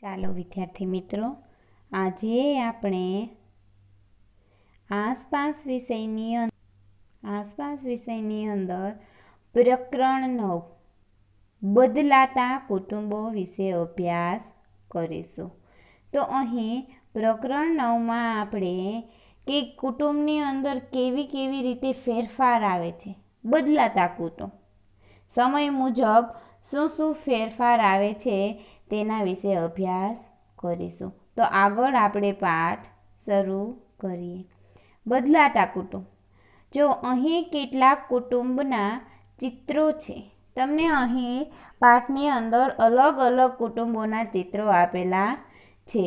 ચાલો વિદ્યાર્થી મિત્રો આજે આપણે આસપાસ વિષયની આસપાસ વિષયની અંદર પ્રકરણ નવ બદલાતા કુટુંબો વિશે અભ્યાસ કરીશું તો અહીં પ્રકરણ નવમાં આપણે કે કુટુંબની અંદર કેવી કેવી રીતે ફેરફાર આવે છે બદલાતા કુટુંબ સમય મુજબ શું શું ફેરફાર આવે છે તેના વિશે અભ્યાસ કરીશું તો આગળ આપણે પાઠ શરૂ કરીએ બદલાતા કુટુંબ જો અહીં કેટલાક કુટુંબના ચિત્રો છે તમને અહીં પાઠની અંદર અલગ અલગ કુટુંબોના ચિત્રો આપેલા છે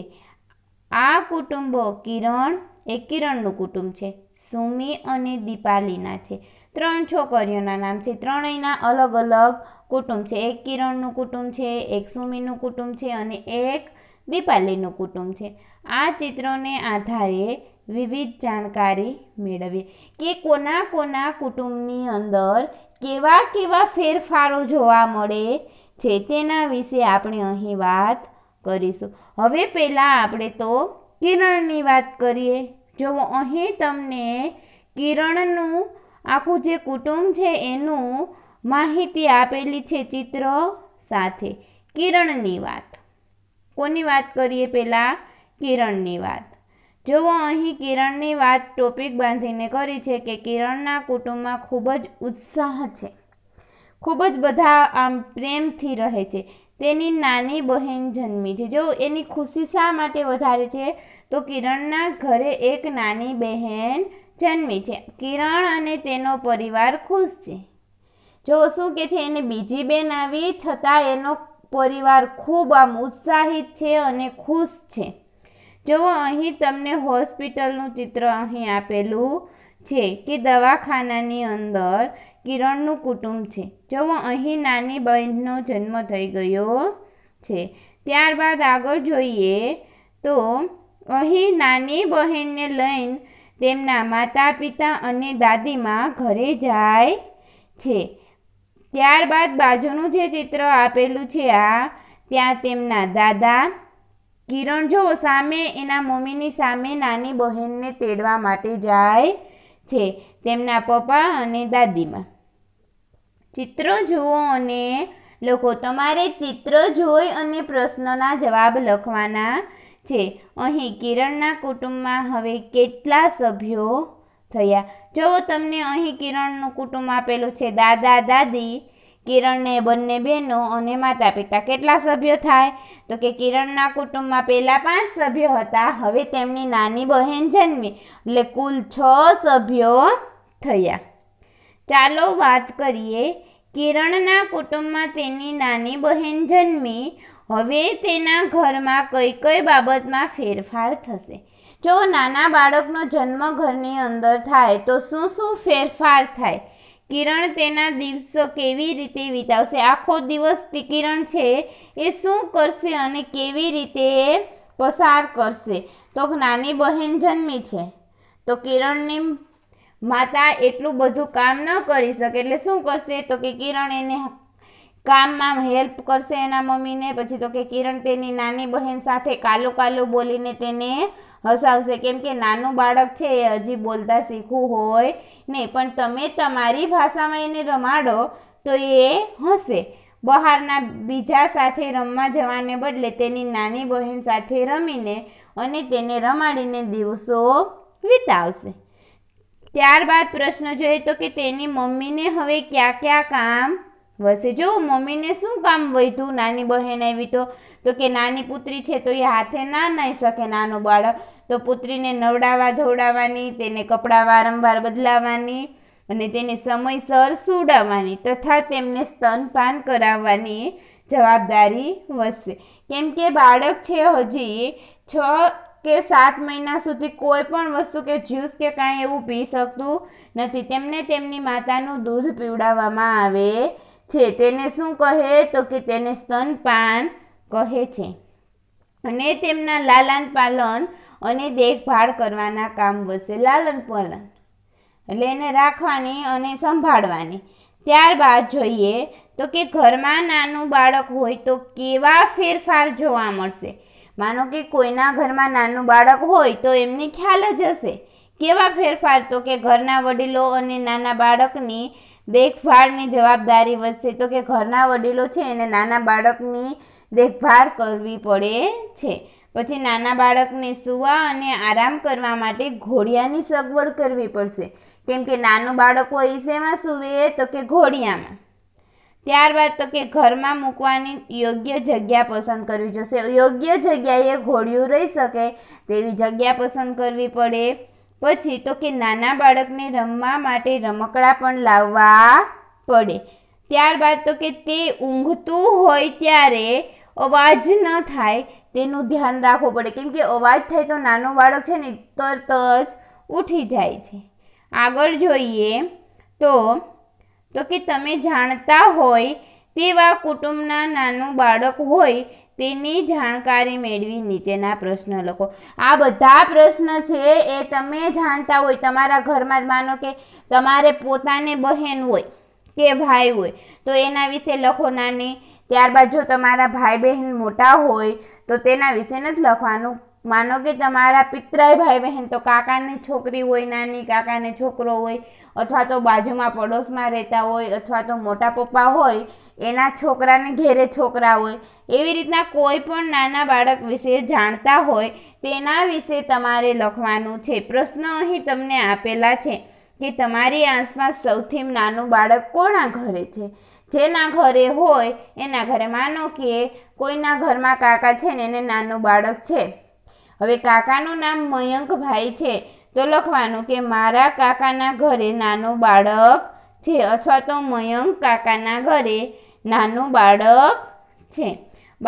આ કુટુંબો કિરણ એ કિરણનું કુટુંબ છે સુમી અને દીપાલીના છે ત્રણ છોકરીઓના નામ છે ત્રણેયના અલગ અલગ કુટુંબ છે એક કિરણનું કુટુંબ છે એક સુમીનું કુટુંબ છે અને એક દીપાલીનું કુટુંબ છે આ ચિત્રોને આધારે વિવિધ જાણકારી મેળવીએ કે કોના કોના કુટુંબની અંદર કેવા કેવા ફેરફારો જોવા મળે છે તેના વિશે આપણે અહીં વાત કરીશું હવે પહેલાં આપણે તો કિરણની વાત કરીએ જો અહીં તમને કિરણનું આખું જે કુટુંબ છે એનું માહિતી આપેલી છે ચિત્ર સાથે કિરણની વાત કોની વાત કરીએ પહેલાં કિરણની વાત જુઓ અહીં કિરણની વાત ટોપિક બાંધીને કરી છે કે કિરણના કુટુંબમાં ખૂબ જ ઉત્સાહ છે ખૂબ જ બધા આમ પ્રેમથી રહે છે તેની નાની બહેન જન્મી છે જો એની ખુશી શા માટે વધારે છે તો કિરણના ઘરે એક નાની બહેન જન્મી છે કિરણ અને તેનો પરિવાર ખુશ છે જો શું કે છે એને બીજી બેન આવી છતાં એનો પરિવાર ખૂબ આમ ઉત્સાહિત છે અને ખુશ છે જુઓ અહીં તમને હોસ્પિટલનું ચિત્ર અહીં આપેલું છે કે દવાખાનાની અંદર કિરણનું કુટુંબ છે જુઓ અહીં નાની બહેનનો જન્મ થઈ ગયો છે ત્યારબાદ આગળ જોઈએ તો અહીં નાની બહેનને લઈને તેમના માતા પિતા અને દાદીમાં ઘરે જાય છે ત્યારબાદ બાજુનું જે ચિત્ર આપેલું છે આ ત્યાં તેમના દાદા કિરણ જો સામે એના મમ્મીની સામે નાની બહેનને તેડવા માટે જાય છે તેમના પપ્પા અને દાદીમાં ચિત્ર જુઓ અને લોકો તમારે ચિત્ર જોઈ અને પ્રશ્નના જવાબ લખવાના છે અહીં કિરણના કુટુંબમાં હવે કેટલા સભ્યો થયા જો તમને અહીં કિરણનું કુટુંબ આપેલું છે દાદા દાદી કિરણને બંને બહેનો અને માતા પિતા કેટલા સભ્યો થાય તો કે કિરણના કુટુંબમાં પહેલાં પાંચ સભ્યો હતા હવે તેમની નાની બહેન જન્મી એટલે કુલ છ સભ્યો થયા ચાલો વાત કરીએ કિરણના કુટુંબમાં તેની નાની બહેન જન્મી હવે તેના ઘરમાં કઈ કઈ બાબતમાં ફેરફાર થશે જો નાના બાળકનો જન્મ ઘરની અંદર થાય તો શું શું ફેરફાર થાય કિરણ તેના દિવસો કેવી રીતે વિતાવશે આખો દિવસ કિરણ છે એ શું કરશે અને કેવી રીતે પસાર કરશે તો નાની બહેન જન્મી છે તો કિરણની માતા એટલું બધું કામ ન કરી શકે એટલે શું કરશે તો કે કિરણ એને કામમાં હેલ્પ કરશે એના મમ્મીને પછી તો કે કિરણ તેની નાની બહેન સાથે કાલો કાલો બોલીને તેને હસાવશે કેમ કે નાનું બાળક છે એ હજી બોલતા શીખવું હોય નહીં પણ તમે તમારી ભાષામાં એને રમાડો તો એ હશે બહારના બીજા સાથે રમવા જવાને બદલે તેની નાની બહેન સાથે રમીને અને તેને રમાડીને દિવસો વિતાવશે ત્યારબાદ પ્રશ્ન જોઈએ તો કે તેની મમ્મીને હવે કયા કયા કામ વસે જો મમ્મીને શું કામ વધ્યું નાની બહેન આવી તો તો કે નાની પુત્રી છે તો એ હાથે ના નાઈ શકે નાનો બાળક તો પુત્રીને નવડાવવા ધોવડાવવાની તેને કપડાં વારંવાર બદલાવાની અને તેને સમયસર સુડાવવાની તથા તેમને સ્તનપાન કરાવવાની જવાબદારી વધશે કેમ કે બાળક છે હજી છ કે સાત મહિના સુધી કોઈ પણ વસ્તુ કે જ્યુસ કે કાંઈ એવું પી શકતું નથી તેમને તેમની માતાનું દૂધ પીવડાવવામાં આવે છે તેને શું કહે તો કે તેને સ્તનપાન કહે છે અને તેમના લાલન પાલન અને દેખભાળ કરવાના કામ વસે લાલન પાલન એટલે એને રાખવાની અને સંભાળવાની ત્યારબાદ જોઈએ તો કે ઘરમાં નાનું બાળક હોય તો કેવા ફેરફાર જોવા મળશે માનો કે કોઈના ઘરમાં નાનું બાળક હોય તો એમને ખ્યાલ જ હશે કેવા ફેરફાર તો કે ઘરના વડીલો અને નાના બાળકની દેખભાળની જવાબદારી વધશે તો કે ઘરના વડીલો છે એને નાના બાળકની દેખભાળ કરવી પડે છે પછી નાના બાળકને સુવા અને આરામ કરવા માટે ઘોડિયાની સગવડ કરવી પડશે કેમ કે નાનું બાળક હોય શેમાં સૂવે તો કે ઘોડિયામાં ત્યારબાદ તો કે ઘરમાં મૂકવાની યોગ્ય જગ્યા પસંદ કરવી જોશે યોગ્ય જગ્યાએ ઘોડિયું રહી શકે તેવી જગ્યા પસંદ કરવી પડે પછી તો કે નાના બાળકને રમવા માટે રમકડા પણ લાવવા પડે ત્યારબાદ તો કે તે ઊંઘતું હોય ત્યારે અવાજ ન થાય તેનું ધ્યાન રાખવું પડે કેમ કે અવાજ થાય તો નાનો બાળક છે ને તરત જ ઉઠી જાય છે આગળ જોઈએ તો તો કે તમે જાણતા હોય તેવા કુટુંબના નાનું બાળક હોય તેની જાણકારી મેળવી નીચેના પ્રશ્ન લખો આ બધા પ્રશ્ન છે એ તમે જાણતા હોય તમારા ઘરમાં માનો કે તમારે પોતાને બહેન હોય કે ભાઈ હોય તો એના વિશે લખો નાની ત્યારબાદ જો તમારા ભાઈ બહેન મોટા હોય તો તેના વિશે નથી લખવાનું માનો કે તમારા પિતરાય ભાઈ બહેન તો કાકાની છોકરી હોય નાની કાકાને છોકરો હોય અથવા તો બાજુમાં પડોશમાં રહેતા હોય અથવા તો મોટા પપ્પા હોય એના છોકરાને ઘેરે છોકરા હોય એવી રીતના કોઈ પણ નાના બાળક વિશે જાણતા હોય તેના વિશે તમારે લખવાનું છે પ્રશ્ન અહીં તમને આપેલા છે કે તમારી આસપાસ સૌથી નાનું બાળક કોના ઘરે છે જેના ઘરે હોય એના ઘરે માનો કે કોઈના ઘરમાં કાકા છે ને એને નાનું બાળક છે હવે કાકાનું નામ મયંકભાઈ છે તો લખવાનું કે મારા કાકાના ઘરે નાનું બાળક છે અથવા તો મયંક કાકાના ઘરે નાનું બાળક છે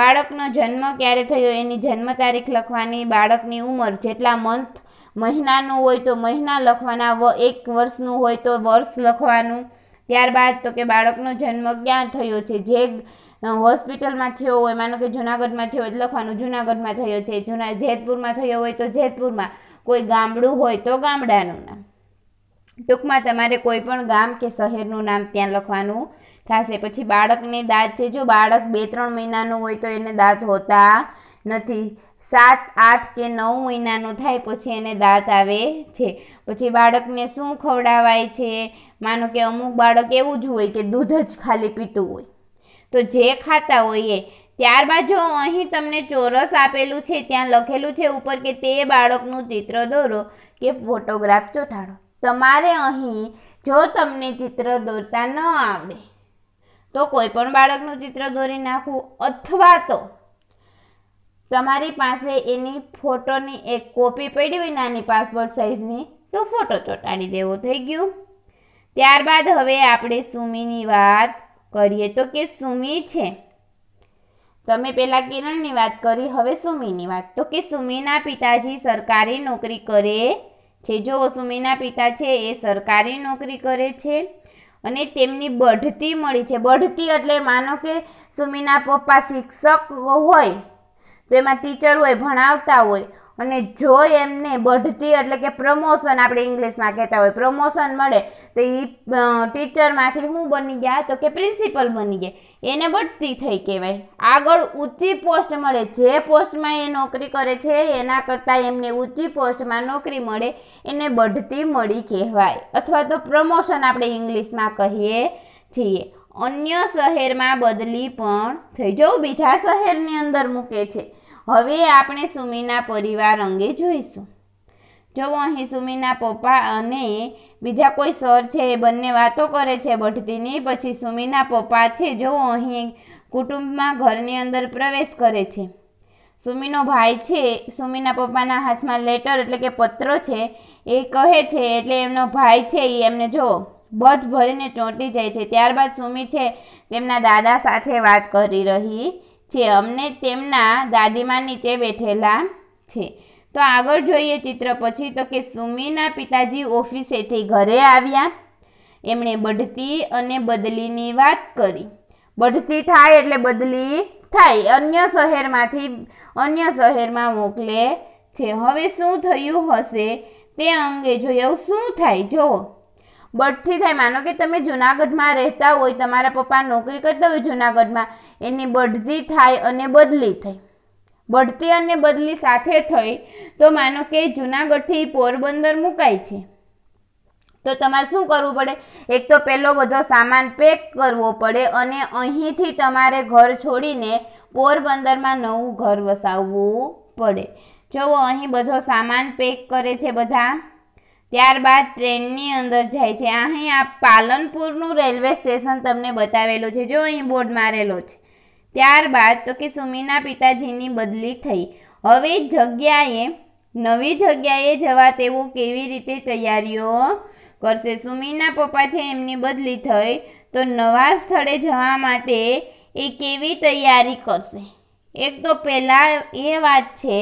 બાળકનો જન્મ ક્યારે થયો એની જન્મ તારીખ લખવાની બાળકની ઉંમર જેટલા મંથ મહિનાનું હોય તો મહિના લખવાના વ એક વર્ષનું હોય તો વર્ષ લખવાનું ત્યારબાદ તો કે બાળકનો જન્મ ક્યાં થયો છે જે હોસ્પિટલમાં થયો હોય માનો કે જુનાગઢમાં થયો હોય લખવાનું જુનાગઢમાં થયો છે જુના જેતપુરમાં થયો હોય તો જેતપુરમાં કોઈ ગામડું હોય તો ગામડાનું નામ ટૂંકમાં તમારે કોઈ પણ ગામ કે શહેરનું નામ ત્યાં લખવાનું થશે પછી બાળકને દાંત છે જો બાળક બે ત્રણ મહિનાનું હોય તો એને દાંત હોતા નથી સાત આઠ કે નવ મહિનાનું થાય પછી એને દાંત આવે છે પછી બાળકને શું ખવડાવાય છે માનો કે અમુક બાળક એવું જ હોય કે દૂધ જ ખાલી પીતું હોય તો જે ખાતા હોઈએ ત્યારબાદ જો અહીં તમને ચોરસ આપેલું છે ત્યાં લખેલું છે ઉપર કે તે બાળકનું ચિત્ર દોરો કે ફોટોગ્રાફ ચોંટાડો તમારે અહીં જો તમને ચિત્ર દોરતા ન આવડે તો કોઈ પણ બાળકનું ચિત્ર દોરી નાખવું અથવા તો તમારી પાસે એની ફોટોની એક કોપી પડી હોય નાની પાસપોર્ટ સાઇઝની તો ફોટો ચોંટાડી દેવો થઈ ગયું ત્યારબાદ હવે આપણે સુમીની વાત કરીએ તો કે સુમી છે તમે પેલા કિરણની વાત કરી હવે સુમીની વાત તો કે સુમીના પિતાજી સરકારી નોકરી કરે છે જુઓ સુમીના પિતા છે એ સરકારી નોકરી કરે છે અને તેમની બઢતી મળી છે બઢતી એટલે માનો કે સુમીના પપ્પા શિક્ષક હોય તો એમાં ટીચર હોય ભણાવતા હોય અને જો એમને બઢતી એટલે કે પ્રમોશન આપણે ઇંગ્લિશમાં કહેતા હોય પ્રમોશન મળે તો એ ટીચરમાંથી હું બની ગયા તો કે પ્રિન્સિપલ બની ગયા એને બઢતી થઈ કહેવાય આગળ ઊંચી પોસ્ટ મળે જે પોસ્ટમાં એ નોકરી કરે છે એના કરતાં એમને ઊંચી પોસ્ટમાં નોકરી મળે એને બઢતી મળી કહેવાય અથવા તો પ્રમોશન આપણે ઇંગ્લિશમાં કહીએ છીએ અન્ય શહેરમાં બદલી પણ થઈ જવું બીજા શહેરની અંદર મૂકે છે હવે આપણે સુમીના પરિવાર અંગે જોઈશું જુઓ અહીં સુમીના પપ્પા અને બીજા કોઈ સર છે એ બંને વાતો કરે છે બઢતીની પછી સુમીના પપ્પા છે જુઓ અહીં કુટુંબમાં ઘરની અંદર પ્રવેશ કરે છે સુમીનો ભાઈ છે સુમીના પપ્પાના હાથમાં લેટર એટલે કે પત્ર છે એ કહે છે એટલે એમનો ભાઈ છે એ એમને જુઓ બધ ભરીને ચોંટી જાય છે ત્યારબાદ સુમી છે તેમના દાદા સાથે વાત કરી રહી છે અમને તેમના દાદીમા નીચે બેઠેલા છે તો આગળ જોઈએ ચિત્ર પછી તો કે સુમીના પિતાજી ઓફિસેથી ઘરે આવ્યા એમણે બઢતી અને બદલીની વાત કરી બઢતી થાય એટલે બદલી થાય અન્ય શહેરમાંથી અન્ય શહેરમાં મોકલે છે હવે શું થયું હશે તે અંગે જોયું શું થાય જુઓ બર્થથી થાય માનો કે તમે જૂનાગઢમાં રહેતા હોય તમારા પપ્પા નોકરી કરતા હોય જૂનાગઢમાં એની બઢતી થાય અને બદલી થઈ બઢતી અને બદલી સાથે થઈ તો માનો કે જૂનાગઢથી પોરબંદર મુકાય છે તો તમારે શું કરવું પડે એક તો પહેલો બધો સામાન પેક કરવો પડે અને અહીંથી તમારે ઘર છોડીને પોરબંદરમાં નવું ઘર વસાવવું પડે જો અહીં બધો સામાન પેક કરે છે બધા ત્યારબાદ ટ્રેનની અંદર જાય છે અહીં આ પાલનપુરનું રેલવે સ્ટેશન તમને બતાવેલું છે જો અહીં બોર્ડ મારેલો છે ત્યારબાદ તો કે સુમીના પિતાજીની બદલી થઈ હવે જગ્યાએ નવી જગ્યાએ જવા તેઓ કેવી રીતે તૈયારીઓ કરશે સુમીના પપ્પા છે એમની બદલી થઈ તો નવા સ્થળે જવા માટે એ કેવી તૈયારી કરશે એક તો પહેલાં એ વાત છે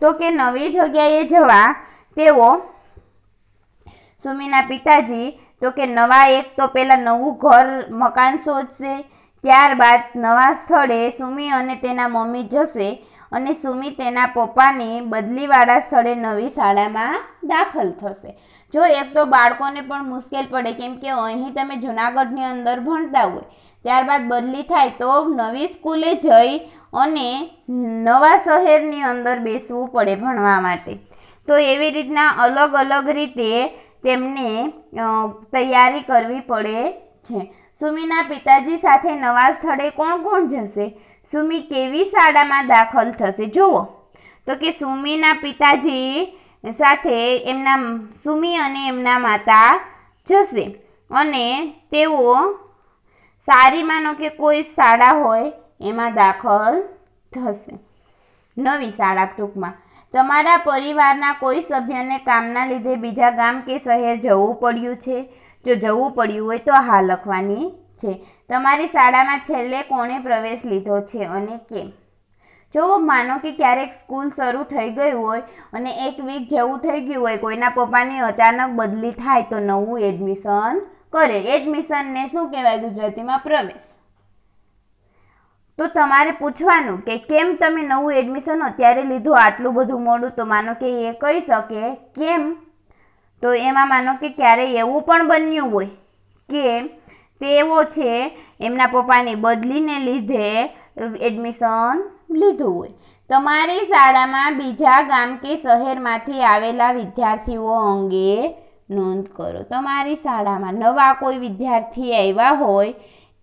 તો કે નવી જગ્યાએ જવા તેઓ સુમીના પિતાજી તો કે નવા એક તો પહેલાં નવું ઘર મકાન શોધશે ત્યારબાદ નવા સ્થળે સુમી અને તેના મમ્મી જશે અને સુમી તેના પપ્પાની બદલીવાળા સ્થળે નવી શાળામાં દાખલ થશે જો એક તો બાળકોને પણ મુશ્કેલ પડે કેમ કે અહીં તમે જૂનાગઢની અંદર ભણતા હોય ત્યારબાદ બદલી થાય તો નવી સ્કૂલે જઈ અને નવા શહેરની અંદર બેસવું પડે ભણવા માટે તો એવી રીતના અલગ અલગ રીતે તેમને તૈયારી કરવી પડે છે સુમીના પિતાજી સાથે નવા સ્થળે કોણ કોણ જશે સુમી કેવી શાળામાં દાખલ થશે જુઓ તો કે સુમીના પિતાજી સાથે એમના સુમી અને એમના માતા જશે અને તેઓ સારી માનો કે કોઈ શાળા હોય એમાં દાખલ થશે નવી શાળા ટૂંકમાં તમારા પરિવારના કોઈ સભ્યને કામના લીધે બીજા ગામ કે શહેર જવું પડ્યું છે જો જવું પડ્યું હોય તો હા લખવાની છે તમારી શાળામાં છેલ્લે કોણે પ્રવેશ લીધો છે અને કેમ જો માનો કે ક્યારેક સ્કૂલ શરૂ થઈ ગયું હોય અને એક વીક જવું થઈ ગયું હોય કોઈના પપ્પાની અચાનક બદલી થાય તો નવું એડમિશન કરે એડમિશનને શું કહેવાય ગુજરાતીમાં પ્રવેશ તો તમારે પૂછવાનું કે કેમ તમે નવું એડમિશન અત્યારે લીધું આટલું બધું મોડું તો માનો કે એ કહી શકે કેમ તો એમાં માનો કે ક્યારેય એવું પણ બન્યું હોય કે તેઓ છે એમના પપ્પાની બદલીને લીધે એડમિશન લીધું હોય તમારી શાળામાં બીજા ગામ કે શહેરમાંથી આવેલા વિદ્યાર્થીઓ અંગે નોંધ કરો તમારી શાળામાં નવા કોઈ વિદ્યાર્થી આવ્યા હોય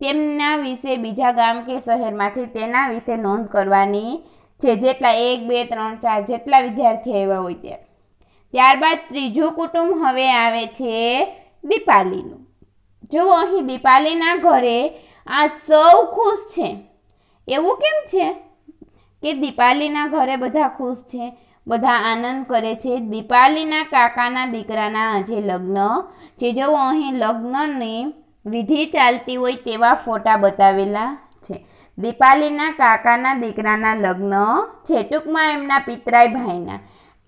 તેમના વિશે બીજા ગામ કે શહેરમાંથી તેના વિશે નોંધ કરવાની છે જેટલા એક બે ત્રણ ચાર જેટલા વિદ્યાર્થી એવા હોય ત્યાં ત્યારબાદ ત્રીજું કુટુંબ હવે આવે છે દીપાલીનું જો અહીં દીપાલીના ઘરે આ સૌ ખુશ છે એવું કેમ છે કે દીપાલીના ઘરે બધા ખુશ છે બધા આનંદ કરે છે દીપાલીના કાકાના દીકરાના આજે લગ્ન છે જો અહીં લગ્નની વિધિ ચાલતી હોય તેવા ફોટા બતાવેલા છે દીપાલીના કાકાના દીકરાના લગ્ન છે ટૂંકમાં એમના પિતરાય ભાઈના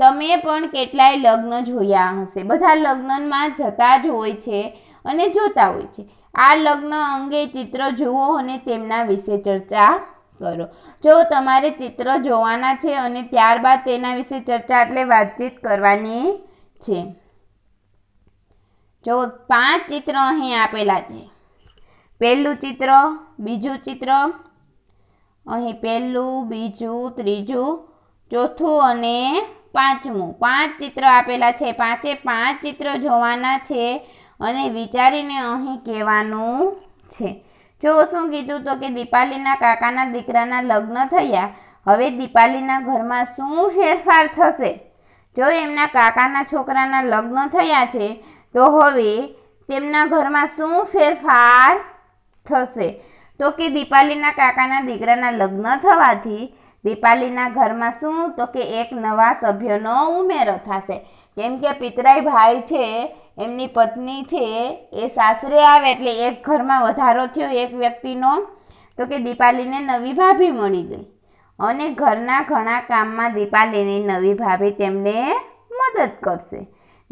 તમે પણ કેટલાય લગ્ન જોયા હશે બધા લગ્નમાં જતા જ હોય છે અને જોતા હોય છે આ લગ્ન અંગે ચિત્ર જુઓ અને તેમના વિશે ચર્ચા કરો જો તમારે ચિત્ર જોવાના છે અને ત્યારબાદ તેના વિશે ચર્ચા એટલે વાતચીત કરવાની છે જો પાંચ ચિત્ર અહીં આપેલા છે પહેલું ચિત્ર બીજું ચિત્ર અહીં પહેલું બીજું ત્રીજું ચોથું અને પાંચમું પાંચ ચિત્ર આપેલા છે પાંચે પાંચ ચિત્ર જોવાના છે અને વિચારીને અહીં કહેવાનું છે જો શું કીધું તો કે દીપાલીના કાકાના દીકરાના લગ્ન થયા હવે દીપાલીના ઘરમાં શું ફેરફાર થશે જો એમના કાકાના છોકરાના લગ્ન થયા છે તો હવે તેમના ઘરમાં શું ફેરફાર થશે તો કે દીપાલીના કાકાના દીકરાના લગ્ન થવાથી દીપાલીના ઘરમાં શું તો કે એક નવા સભ્યનો ઉમેરો થશે કેમ કે પિતરાઈ ભાઈ છે એમની પત્ની છે એ સાસરે આવે એટલે એક ઘરમાં વધારો થયો એક વ્યક્તિનો તો કે દીપાલીને નવી ભાભી મળી ગઈ અને ઘરના ઘણા કામમાં દીપાલીની નવી ભાભી તેમને મદદ કરશે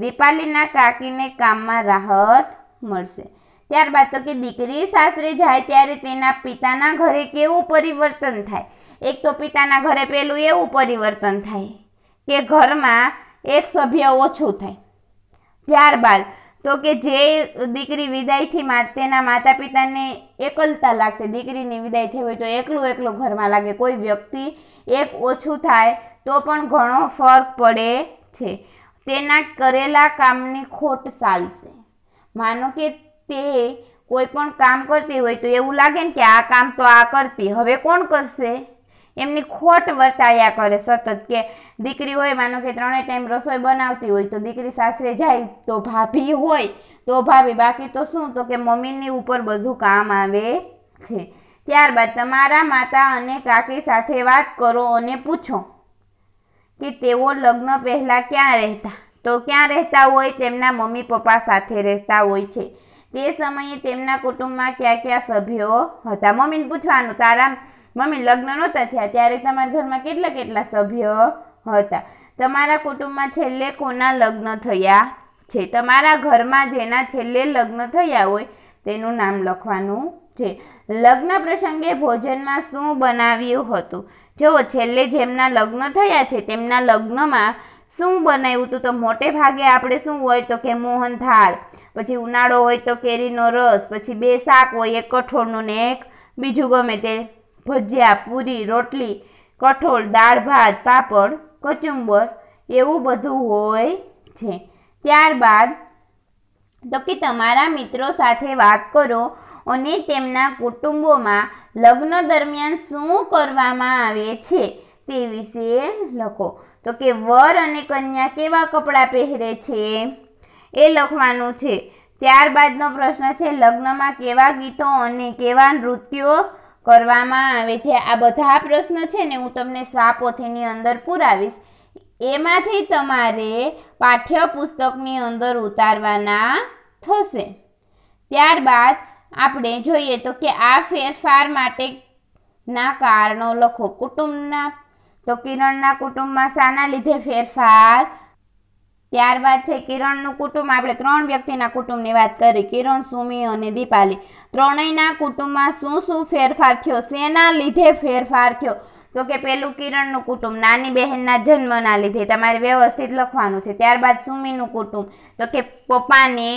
દીપાલીના કાકીને કામમાં રાહત મળશે ત્યારબાદ તો કે દીકરી સાસરે જાય ત્યારે તેના પિતાના ઘરે કેવું પરિવર્તન થાય એક તો પિતાના ઘરે પહેલું એવું પરિવર્તન થાય કે ઘરમાં એક સભ્ય ઓછું થાય ત્યારબાદ તો કે જે દીકરી વિદાયથી તેના માતા પિતાને એકલતા લાગશે દીકરીની વિદાય થઈ હોય તો એકલું એકલું ઘરમાં લાગે કોઈ વ્યક્તિ એક ઓછું થાય તો પણ ઘણો ફરક પડે છે તેના કરેલા કામની ખોટ ચાલશે માનો કે તે કોઈ પણ કામ કરતી હોય તો એવું લાગે ને કે આ કામ તો આ કરતી હવે કોણ કરશે એમની ખોટ વર્તાયા કરે સતત કે દીકરી હોય માનો કે ત્રણેય ટાઈમ રસોઈ બનાવતી હોય તો દીકરી સાસરે જાય તો ભાભી હોય તો ભાભી બાકી તો શું તો કે મમ્મીની ઉપર બધું કામ આવે છે ત્યારબાદ તમારા માતા અને કાકી સાથે વાત કરો અને પૂછો કે તેઓ લગ્ન પહેલાં ક્યાં રહેતા તો ક્યાં રહેતા હોય તેમના મમ્મી પપ્પા સાથે રહેતા હોય છે તે સમયે તેમના કુટુંબમાં ક્યાં ક્યાં સભ્યો હતા મમ્મીને પૂછવાનું તારા મમ્મી લગ્ન નહોતા થયા ત્યારે તમારા ઘરમાં કેટલા કેટલા સભ્યો હતા તમારા કુટુંબમાં છેલ્લે કોના લગ્ન થયા છે તમારા ઘરમાં જેના છેલ્લે લગ્ન થયા હોય તેનું નામ લખવાનું છે લગ્ન પ્રસંગે ભોજનમાં શું બનાવ્યું હતું જો છેલ્લે જેમના લગ્ન થયા છે તેમના લગ્નમાં શું બનાવ્યું હતું તો મોટે ભાગે આપણે શું હોય તો કે મોહન થાળ પછી ઉનાળો હોય તો કેરીનો રસ પછી બે શાક હોય એક કઠોળનું ને એક બીજું ગમે તે ભજીયા પૂરી રોટલી કઠોળ દાળ ભાત પાપડ કચુંબર એવું બધું હોય છે ત્યારબાદ તો કે તમારા મિત્રો સાથે વાત કરો અને તેમના કુટુંબોમાં લગ્ન દરમિયાન શું કરવામાં આવે છે તે વિશે લખો તો કે વર અને કન્યા કેવા કપડાં પહેરે છે એ લખવાનું છે ત્યારબાદનો પ્રશ્ન છે લગ્નમાં કેવા ગીતો અને કેવા નૃત્યો કરવામાં આવે છે આ બધા પ્રશ્ન છે ને હું તમને સ્વાપોથીની અંદર પુરાવીશ એમાંથી તમારે પાઠ્યપુસ્તકની અંદર ઉતારવાના થશે ત્યારબાદ આપણે જોઈએ તો કે આ ફેરફાર માટેના કારણો લખો કુટુંબના તો કિરણના કુટુંબમાં શાના લીધે ફેરફાર ત્યારબાદ છે કિરણનું કુટુંબ આપણે ત્રણ વ્યક્તિના કુટુંબની વાત કરી કિરણ સુમી અને દીપાલી ત્રણેયના કુટુંબમાં શું શું ફેરફાર થયો શેના લીધે ફેરફાર થયો તો કે પહેલું કિરણનું કુટુંબ નાની બહેનના જન્મના લીધે તમારે વ્યવસ્થિત લખવાનું છે ત્યારબાદ સુમીનું કુટુંબ તો કે પપ્પાને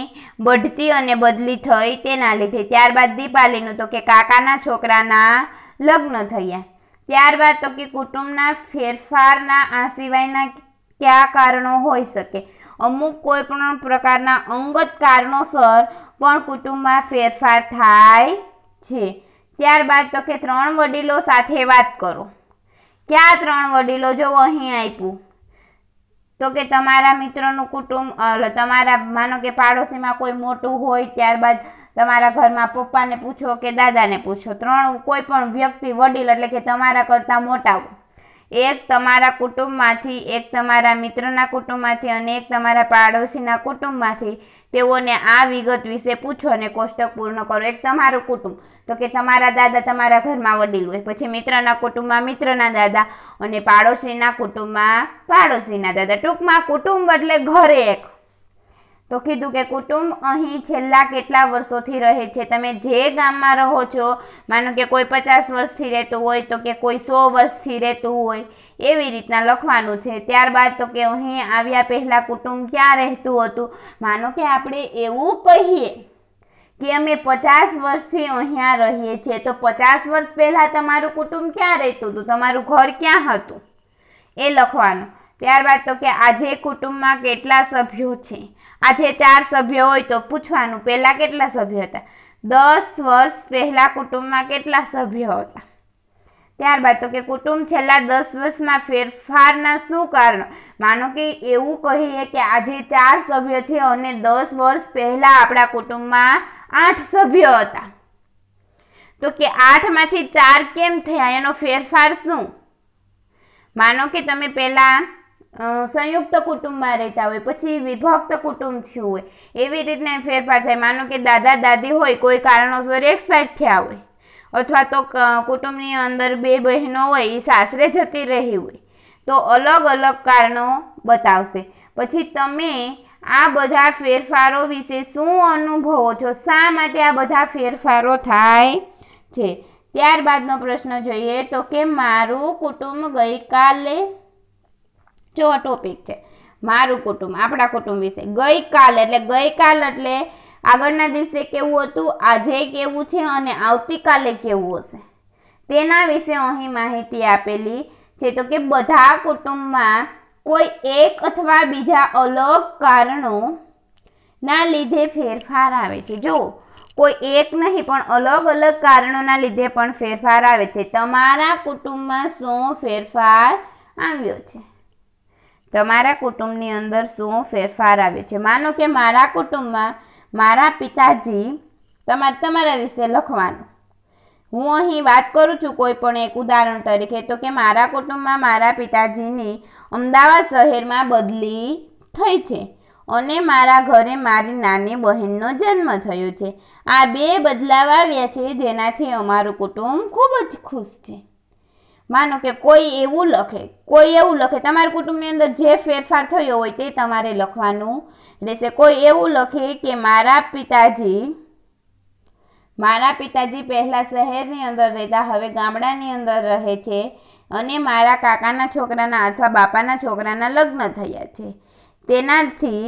બઢતી અને બદલી થઈ તેના લીધે ત્યારબાદ દીપાલીનું તો કે કાકાના છોકરાના લગ્ન થયા ત્યારબાદ તો કે કુટુંબના ફેરફારના આ સિવાયના કયા કારણો હોઈ શકે અમુક કોઈ પણ પ્રકારના અંગત કારણોસર પણ કુટુંબમાં ફેરફાર થાય છે ત્યારબાદ તો કે ત્રણ વડીલો સાથે વાત કરો ક્યાં ત્રણ વડીલો જોવો અહીં આપ્યું તો કે તમારા મિત્રનું કુટુંબ તમારા માનો કે પાડોશીમાં કોઈ મોટું હોય ત્યારબાદ તમારા ઘરમાં પપ્પાને પૂછો કે દાદાને પૂછો ત્રણ કોઈ પણ વ્યક્તિ વડીલ એટલે કે તમારા કરતાં મોટા એક તમારા કુટુંબમાંથી એક તમારા મિત્રના કુટુંબમાંથી અને એક તમારા પાડોશીના કુટુંબમાંથી તેઓને આ વિગત વિશે પૂછો અને કોષ્ટક પૂર્ણ કરો એક તમારું કુટુંબ તો કે તમારા દાદા તમારા ઘરમાં વડીલ હોય પછી મિત્રના કુટુંબમાં મિત્રના દાદા અને પાડોશીના કુટુંબમાં પાડોશીના દાદા ટૂંકમાં કુટુંબ એટલે ઘરે એક તો કીધું કે કુટુંબ અહીં છેલ્લા કેટલા વર્ષોથી રહે છે તમે જે ગામમાં રહો છો માનો કે કોઈ પચાસ વર્ષથી રહેતું હોય તો કે કોઈ સો વર્ષથી રહેતું હોય એવી રીતના લખવાનું છે ત્યારબાદ તો કે અહીં આવ્યા પહેલાં કુટુંબ ક્યાં રહેતું હતું માનો કે આપણે એવું કહીએ કે અમે પચાસ વર્ષથી અહીંયા રહીએ છીએ તો પચાસ વર્ષ પહેલાં તમારું કુટુંબ ક્યાં રહેતું હતું તમારું ઘર ક્યાં હતું એ લખવાનું ત્યારબાદ તો કે આજે કુટુંબમાં કેટલા સભ્યો છે આજે ચાર સભ્યો હોય તો પૂછવાનું પહેલાં કેટલા સભ્યો હતા દસ વર્ષ પહેલાં કુટુંબમાં કેટલા સભ્યો હતા ત્યારબાદ તો કે કુટુંબ છેલ્લા દસ વર્ષમાં ફેરફારના શું કારણો માનો કે એવું કહીએ કે આજે ચાર સભ્ય છે અને દસ વર્ષ પહેલાં આપણા કુટુંબમાં આઠ સભ્ય હતા તો કે આઠમાંથી ચાર કેમ થયા એનો ફેરફાર શું માનો કે તમે પહેલાં સંયુક્ત કુટુંબમાં રહેતા હોય પછી વિભક્ત કુટુંબ થયું હોય એવી રીતના ફેરફાર થાય માનો કે દાદા દાદી હોય કોઈ કારણોસર એક્સપાયર થયા હોય અથવા તો કુટુંબની અંદર બે બહેનો હોય એ સાસરે જતી રહી હોય તો અલગ અલગ કારણો બતાવશે પછી તમે આ બધા ફેરફારો વિશે શું અનુભવો છો શા માટે આ બધા ફેરફારો થાય છે ત્યારબાદનો પ્રશ્ન જોઈએ તો કે મારું કુટુંબ ગઈકાલે ચો ટોપિક છે મારું કુટુંબ આપણા કુટુંબ વિશે ગઈકાલ એટલે ગઈકાલ એટલે આગળના દિવસે કેવું હતું આજે કેવું છે અને આવતીકાલે કેવું હશે તેના વિશે અહીં માહિતી આપેલી છે તો કે બધા કુટુંબમાં કોઈ એક અથવા બીજા અલગ કારણો ના લીધે ફેરફાર આવે છે જો કોઈ એક નહીં પણ અલગ અલગ કારણોના લીધે પણ ફેરફાર આવે છે તમારા કુટુંબમાં શું ફેરફાર આવ્યો છે તમારા કુટુંબની અંદર શું ફેરફાર આવ્યો છે માનો કે મારા કુટુંબમાં મારા પિતાજી તમારે તમારા વિશે લખવાનું હું અહીં વાત કરું છું કોઈ પણ એક ઉદાહરણ તરીકે તો કે મારા કુટુંબમાં મારા પિતાજીની અમદાવાદ શહેરમાં બદલી થઈ છે અને મારા ઘરે મારી નાની બહેનનો જન્મ થયો છે આ બે બદલાવ આવ્યા છે જેનાથી અમારું કુટુંબ ખૂબ જ ખુશ છે માનો કે કોઈ એવું લખે કોઈ એવું લખે તમારા કુટુંબની અંદર જે ફેરફાર થયો હોય તે તમારે લખવાનું રહેશે કોઈ એવું લખે કે મારા પિતાજી મારા પિતાજી પહેલાં શહેરની અંદર રહેતા હવે ગામડાની અંદર રહે છે અને મારા કાકાના છોકરાના અથવા બાપાના છોકરાના લગ્ન થયા છે તેનાથી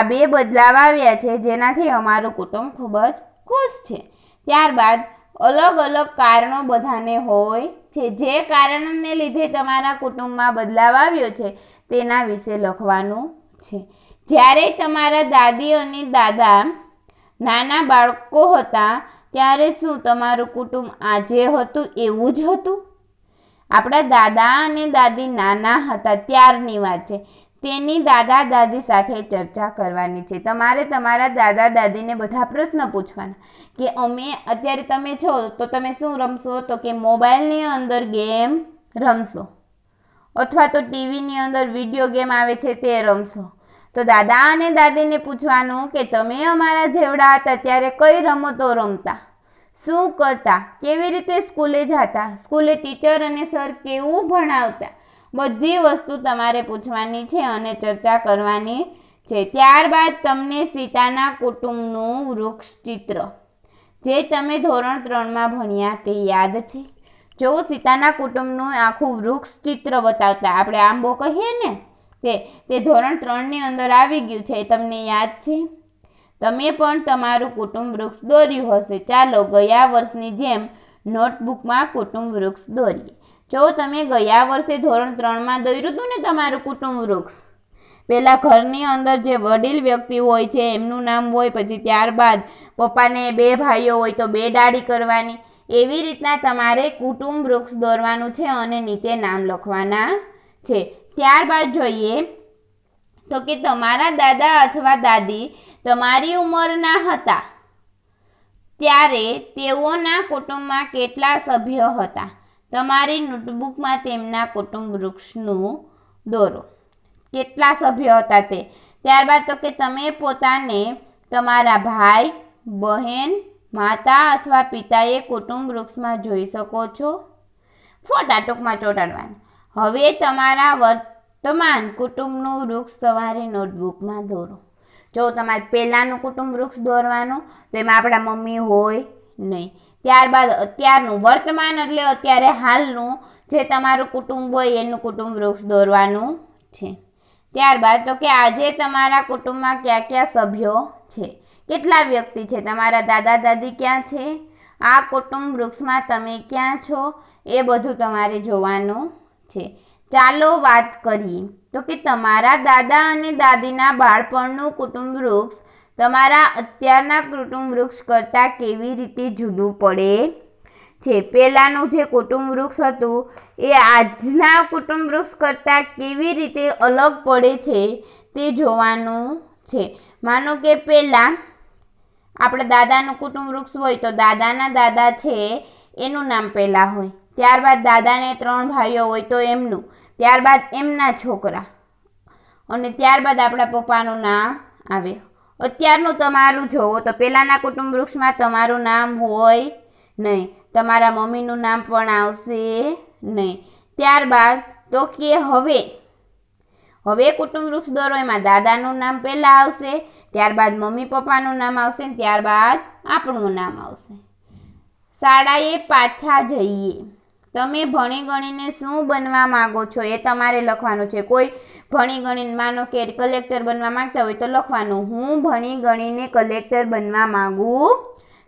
આ બે બદલાવ આવ્યા છે જેનાથી અમારું કુટુંબ ખૂબ જ ખુશ છે ત્યારબાદ અલગ અલગ કારણો બધાને હોય છે જે કારણને લીધે તમારા કુટુંબમાં બદલાવ આવ્યો છે તેના વિશે લખવાનું છે જ્યારે તમારા દાદી અને દાદા નાના બાળકો હતા ત્યારે શું તમારું કુટુંબ આજે હતું એવું જ હતું આપણા દાદા અને દાદી નાના હતા ત્યારની વાત છે તેની દાદા દાદી સાથે ચર્ચા કરવાની છે તમારે તમારા દાદા દાદીને બધા પ્રશ્ન પૂછવાના કે અમે અત્યારે તમે છો તો તમે શું રમશો તો કે મોબાઈલની અંદર ગેમ રમશો અથવા તો ટીવીની અંદર વિડીયો ગેમ આવે છે તે રમશો તો દાદા અને દાદીને પૂછવાનું કે તમે અમારા જેવડા હતા ત્યારે કઈ રમતો રમતા શું કરતા કેવી રીતે સ્કૂલે જતા સ્કૂલે ટીચર અને સર કેવું ભણાવતા બધી વસ્તુ તમારે પૂછવાની છે અને ચર્ચા કરવાની છે ત્યારબાદ તમને સીતાના કુટુંબનું વૃક્ષ ચિત્ર જે તમે ધોરણ ત્રણમાં ભણ્યા તે યાદ છે જો સીતાના કુટુંબનું આખું વૃક્ષ ચિત્ર બતાવતા આપણે આંબો કહીએ ને તે તે ધોરણ ત્રણની અંદર આવી ગયું છે તમને યાદ છે તમે પણ તમારું કુટુંબ વૃક્ષ દોર્યું હશે ચાલો ગયા વર્ષની જેમ નોટબુકમાં કુટુંબ વૃક્ષ દોરીએ જો તમે ગયા વર્ષે ધોરણ ત્રણમાં દોર્યું હતું ને તમારું કુટુંબ વૃક્ષ પહેલાં ઘરની અંદર જે વડીલ વ્યક્તિ હોય છે એમનું નામ હોય પછી ત્યારબાદ પપ્પાને બે ભાઈઓ હોય તો બે ડાળી કરવાની એવી રીતના તમારે કુટુંબ વૃક્ષ દોરવાનું છે અને નીચે નામ લખવાના છે ત્યારબાદ જોઈએ તો કે તમારા દાદા અથવા દાદી તમારી ઉંમરના હતા ત્યારે તેઓના કુટુંબમાં કેટલા સભ્ય હતા તમારી નોટબુકમાં તેમના કુટુંબ વૃક્ષનું દોરો કેટલા સભ્યો હતા તે ત્યારબાદ તો કે તમે પોતાને તમારા ભાઈ બહેન માતા અથવા પિતાએ કુટુંબ વૃક્ષમાં જોઈ શકો છો ફોટા ટૂંકમાં ચોંટાડવાના હવે તમારા વર્તમાન કુટુંબનું વૃક્ષ તમારી નોટબુકમાં દોરો જો તમારે પહેલાંનું કુટુંબ વૃક્ષ દોરવાનું તો એમાં આપણા મમ્મી હોય નહીં ત્યારબાદ અત્યારનું વર્તમાન એટલે અત્યારે હાલનું જે તમારું કુટુંબ હોય એનું કુટુંબ વૃક્ષ દોરવાનું છે ત્યારબાદ તો કે આજે તમારા કુટુંબમાં કયા કયા સભ્યો છે કેટલા વ્યક્તિ છે તમારા દાદા દાદી ક્યાં છે આ કુટુંબ વૃક્ષમાં તમે ક્યાં છો એ બધું તમારે જોવાનું છે ચાલો વાત કરીએ તો કે તમારા દાદા અને દાદીના બાળપણનું કુટુંબ વૃક્ષ તમારા અત્યારના કુટુંબ વૃક્ષ કરતાં કેવી રીતે જુદું પડે છે પહેલાંનું જે કુટુંબ વૃક્ષ હતું એ આજના કુટુંબ વૃક્ષ કરતાં કેવી રીતે અલગ પડે છે તે જોવાનું છે માનો કે પહેલાં આપણે દાદાનું કુટુંબ વૃક્ષ હોય તો દાદાના દાદા છે એનું નામ પહેલાં હોય ત્યારબાદ દાદાને ત્રણ ભાઈઓ હોય તો એમનું ત્યારબાદ એમના છોકરા અને ત્યારબાદ આપણા પપ્પાનું નામ આવે અત્યારનું તમારું જોવો તો પહેલાંના કુટુંબ વૃક્ષમાં તમારું નામ હોય નહીં તમારા મમ્મીનું નામ પણ આવશે નહીં ત્યારબાદ તો કે હવે હવે કુટુંબ વૃક્ષ દોરો એમાં દાદાનું નામ પહેલાં આવશે ત્યારબાદ મમ્મી પપ્પાનું નામ આવશે ને ત્યારબાદ આપણું નામ આવશે શાળાએ પાછા જઈએ તમે ભણી ગણીને શું બનવા માગો છો એ તમારે લખવાનું છે કોઈ ભણી ગણીને માનો કે કલેક્ટર બનવા માંગતા હોય તો લખવાનું હું ભણી ગણીને કલેક્ટર બનવા માગું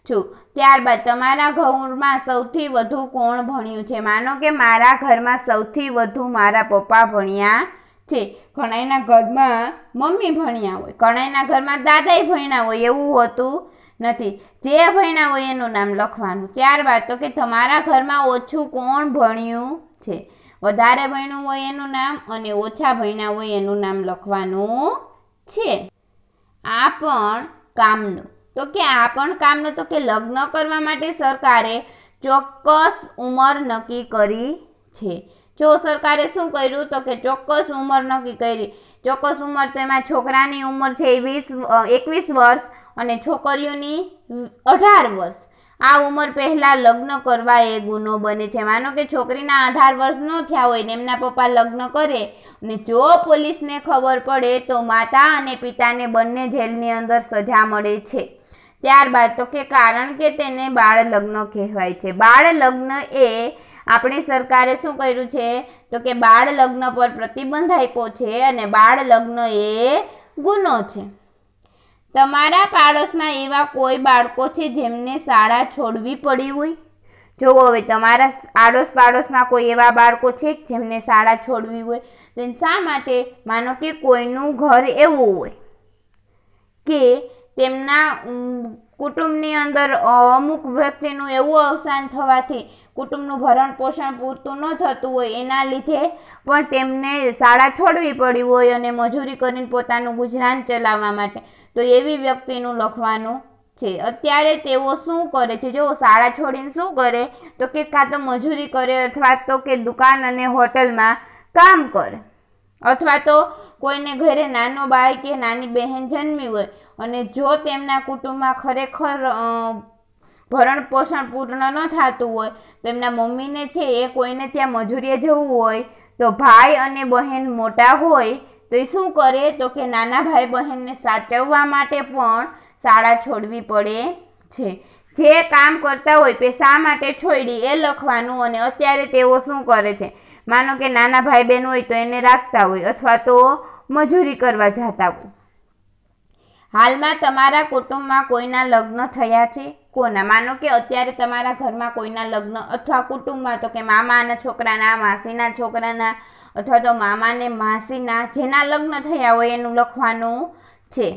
છું ત્યારબાદ તમારા ઘરમાં સૌથી વધુ કોણ ભણ્યું છે માનો કે મારા ઘરમાં સૌથી વધુ મારા પપ્પા ભણ્યા છે ઘણાઈના ઘરમાં મમ્મી ભણ્યા હોય ઘણાઈના ઘરમાં દાદાએ ભણ્યા હોય એવું હોતું નથી જે ભણ્યા હોય એનું નામ લખવાનું ત્યારબાદ તો કે તમારા ઘરમાં ઓછું કોણ ભણ્યું છે વધારે ભણ્યું હોય એનું નામ અને ઓછા ભણ્યા હોય એનું નામ લખવાનું છે આ પણ કામનું તો કે આ પણ કામનું તો કે લગ્ન કરવા માટે સરકારે ચોક્કસ ઉંમર નક્કી કરી છે જો સરકારે શું કર્યું તો કે ચોક્કસ ઉંમર નક્કી કરી ચોક્કસ ઉંમર તો એમાં છોકરાની ઉંમર છે વીસ એકવીસ વર્ષ અને છોકરીઓની અઢાર વર્ષ આ ઉંમર પહેલાં લગ્ન કરવા એ ગુનો બને છે માનો કે છોકરીના અઢાર વર્ષ ન થયા હોય ને એમના પપ્પા લગ્ન કરે ને જો પોલીસને ખબર પડે તો માતા અને પિતાને બંને જેલની અંદર સજા મળે છે ત્યારબાદ તો કે કારણ કે તેને બાળ લગ્ન કહેવાય છે બાળ લગ્ન એ આપણી સરકારે શું કર્યું છે તો કે બાળ લગ્ન પર પ્રતિબંધ આપ્યો છે અને બાળ લગ્ન એ ગુનો છે તમારા પાડોશમાં એવા કોઈ બાળકો છે જેમને શાળા છોડવી પડી હોય જો હવે તમારા આડોશ પાડોશમાં કોઈ એવા બાળકો છે જેમને શાળા છોડવી હોય તો શા માટે માનો કે કોઈનું ઘર એવું હોય કે તેમના કુટુંબની અંદર અમુક વ્યક્તિનું એવું અવસાન થવાથી કુટુંબનું ભરણ પોષણ પૂરતું ન થતું હોય એના લીધે પણ તેમને શાળા છોડવી પડી હોય અને મજૂરી કરીને પોતાનું ગુજરાન ચલાવવા માટે તો એવી વ્યક્તિનું લખવાનું છે અત્યારે તેઓ શું કરે છે જો શાળા છોડીને શું કરે તો કે કાં તો મજૂરી કરે અથવા તો કે દુકાન અને હોટલમાં કામ કરે અથવા તો કોઈને ઘરે નાનો બાળક કે નાની બહેન જન્મી હોય અને જો તેમના કુટુંબમાં ખરેખર ભરણ પોષણ પૂર્ણ ન થતું હોય તો એમના મમ્મીને છે એ કોઈને ત્યાં મજૂરીએ જવું હોય તો ભાઈ અને બહેન મોટા હોય તો એ શું કરે તો કે નાના ભાઈ બહેનને સાચવવા માટે પણ શાળા છોડવી પડે છે જે કામ કરતા હોય તે શા માટે છોડી એ લખવાનું અને અત્યારે તેઓ શું કરે છે માનો કે નાના ભાઈ બહેન હોય તો એને રાખતા હોય અથવા તો મજૂરી કરવા જતા હોય હાલમાં તમારા કુટુંબમાં કોઈના લગ્ન થયા છે કોના માનો કે અત્યારે તમારા ઘરમાં કોઈના લગ્ન અથવા કુટુંબમાં તો કે મામાના છોકરાના માસીના છોકરાના અથવા તો મામાને માસીના જેના લગ્ન થયા હોય એનું લખવાનું છે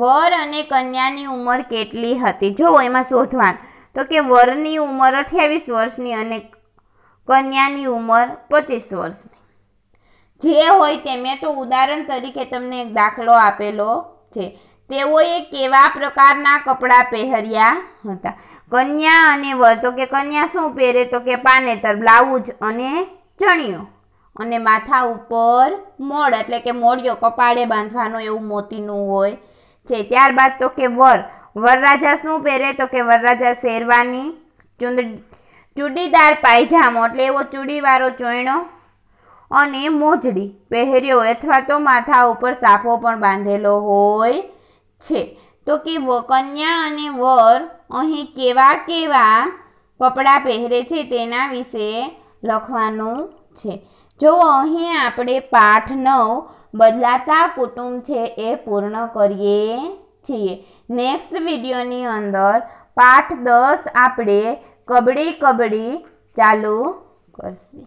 વર અને કન્યાની ઉંમર કેટલી હતી જો એમાં શોધવાનું તો કે વરની ઉંમર અઠ્યાવીસ વર્ષની અને કન્યાની ઉંમર પચીસ વર્ષની જે હોય તે મેં તો ઉદાહરણ તરીકે તમને એક દાખલો આપેલો છે તેઓએ કેવા પ્રકારના કપડાં પહેર્યા હતા કન્યા અને વર તો કે કન્યા શું પહેરે તો કે પાનેતર બ્લાઉઝ અને ચણિયું અને માથા ઉપર મોડ એટલે કે મોડિયો કપાળે બાંધવાનો એવું મોતીનું હોય છે ત્યારબાદ તો કે વર વરરાજા શું પહેરે તો કે વરરાજા શેરવાની ચુંદ ચૂડીદાર પાયજામો એટલે એવો ચૂડીવાળો ચોયણો અને મોજડી પહેર્યો અથવા તો માથા ઉપર સાફો પણ બાંધેલો હોય છે તો કે કન્યા અને વર અહીં કેવા કેવા કપડાં પહેરે છે તેના વિશે લખવાનું છે જો અહીં આપણે પાઠ નવ બદલાતા કુટુંબ છે એ પૂર્ણ કરીએ છીએ નેક્સ્ટ વિડીયોની અંદર પાઠ દસ આપણે કબડી કબડી ચાલુ કરશે